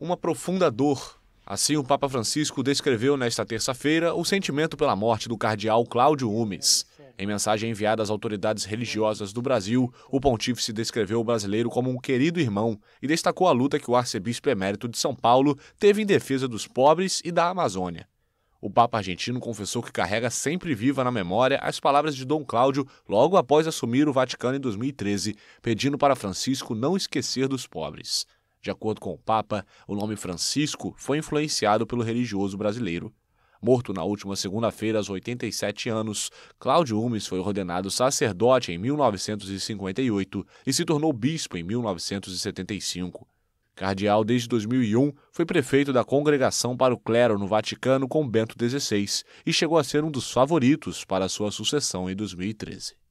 uma profunda dor. Assim, o Papa Francisco descreveu nesta terça-feira o sentimento pela morte do cardeal Cláudio Umes. Em mensagem enviada às autoridades religiosas do Brasil, o pontífice descreveu o brasileiro como um querido irmão e destacou a luta que o arcebispo emérito de São Paulo teve em defesa dos pobres e da Amazônia. O Papa argentino confessou que carrega sempre viva na memória as palavras de Dom Cláudio logo após assumir o Vaticano em 2013, pedindo para Francisco não esquecer dos pobres. De acordo com o Papa, o nome Francisco foi influenciado pelo religioso brasileiro. Morto na última segunda-feira aos 87 anos, Cláudio Umes foi ordenado sacerdote em 1958 e se tornou bispo em 1975. Cardeal desde 2001, foi prefeito da Congregação para o Clero no Vaticano com Bento XVI e chegou a ser um dos favoritos para sua sucessão em 2013.